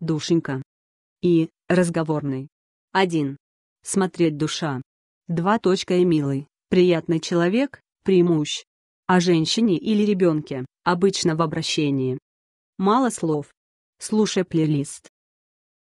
душенька. И, разговорный. 1. Смотреть душа. 2. И милый, приятный человек, примущ. О женщине или ребенке, обычно в обращении. Мало слов. Слушай плейлист.